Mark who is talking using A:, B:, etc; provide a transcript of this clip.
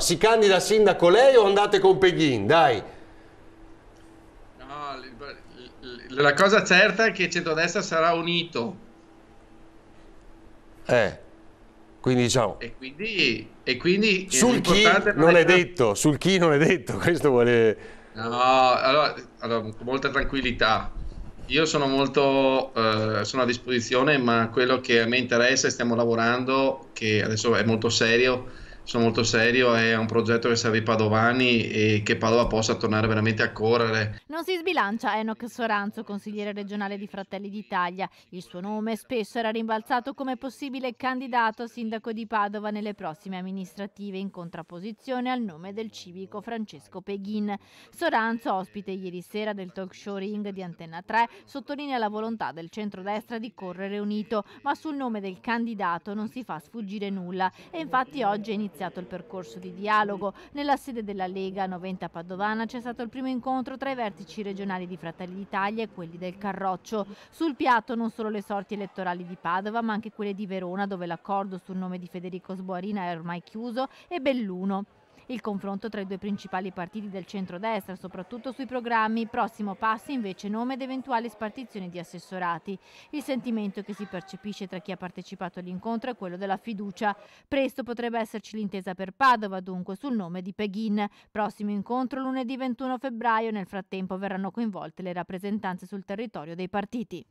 A: Si candida sindaco lei o andate con Peghin? Dai. No, la cosa certa è che il centrodestra sarà unito. Eh. Quindi diciamo... E quindi... E quindi sul chi non è, detto, sul chi non è detto, questo vuole... No, allora, allora con molta tranquillità. Io sono molto eh, sono a disposizione, ma quello che a me interessa e stiamo lavorando, che adesso è molto serio, sono molto serio, è un progetto che serve i padovani e che Padova possa tornare veramente a correre.
B: Non si sbilancia Enoch Soranzo, consigliere regionale di Fratelli d'Italia. Il suo nome spesso era rimbalzato come possibile candidato a sindaco di Padova nelle prossime amministrative in contrapposizione al nome del civico Francesco Peghin. Soranzo, ospite ieri sera del talk show Ring di Antenna 3, sottolinea la volontà del centrodestra di correre unito, ma sul nome del candidato non si fa sfuggire nulla e infatti oggi è iniziato iniziato il percorso di dialogo. Nella sede della Lega 90 Padovana c'è stato il primo incontro tra i vertici regionali di Fratelli d'Italia e quelli del Carroccio. Sul piatto non solo le sorti elettorali di Padova, ma anche quelle di Verona, dove l'accordo sul nome di Federico Sboarina è ormai chiuso, e Belluno. Il confronto tra i due principali partiti del centrodestra, soprattutto sui programmi, prossimo passo invece nome ed eventuali spartizioni di assessorati. Il sentimento che si percepisce tra chi ha partecipato all'incontro è quello della fiducia. Presto potrebbe esserci l'intesa per Padova, dunque, sul nome di Peghin. Prossimo incontro lunedì 21 febbraio, nel frattempo verranno coinvolte le rappresentanze sul territorio dei partiti.